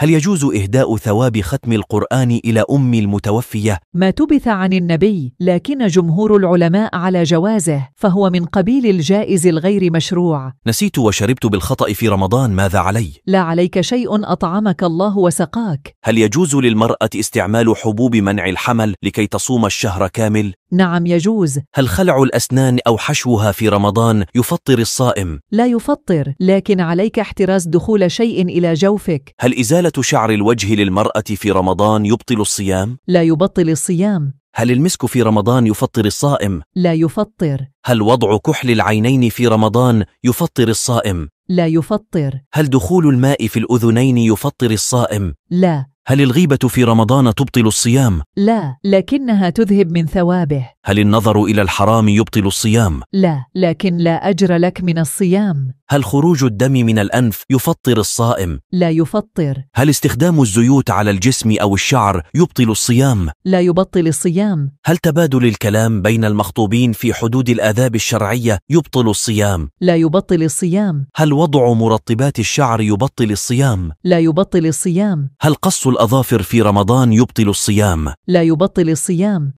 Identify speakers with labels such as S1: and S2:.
S1: هل يجوز إهداء ثواب ختم القرآن إلى أم المتوفية؟
S2: ما تبث عن النبي لكن جمهور العلماء على جوازه فهو من قبيل الجائز الغير مشروع
S1: نسيت وشربت بالخطأ في رمضان ماذا علي؟
S2: لا عليك شيء أطعمك الله وسقاك
S1: هل يجوز للمرأة استعمال حبوب منع الحمل لكي تصوم الشهر كامل؟
S2: نعم يجوز
S1: هل خلع الأسنان أو حشوها في رمضان يفطر الصائم؟
S2: لا يفطر لكن عليك احتراز دخول شيء إلى جوفك
S1: هل إزالة شعر الوجه للمرأة في رمضان يبطل الصيام؟
S2: لا يبطل الصيام
S1: هل المسك في رمضان يفطر الصائم؟
S2: لا يفطر
S1: هل وضع كحل العينين في رمضان يفطر الصائم؟
S2: لا يفطر
S1: هل دخول الماء في الأذنين يفطر الصائم؟ لا هل الغيبة في رمضان تبطل الصيام؟
S2: لا، لكنها تذهب من ثوابه.
S1: هل النظر إلى الحرام يبطل الصيام؟
S2: لا، لكن لا أجر لك من الصيام.
S1: هل خروج الدم من الأنف يفطر الصائم؟
S2: لا يفطر
S1: هل استخدام الزيوت على الجسم أو الشعر يبطل الصيام؟
S2: لا يبطل الصيام
S1: هل تبادل الكلام بين المخطوبين في حدود الآداب الشرعية يبطل الصيام؟
S2: لا يبطل الصيام
S1: هل وضع مرطبات الشعر يبطل الصيام؟
S2: لا يبطل الصيام
S1: هل قص الأظافر في رمضان يبطل الصيام؟
S2: لا يبطل الصيام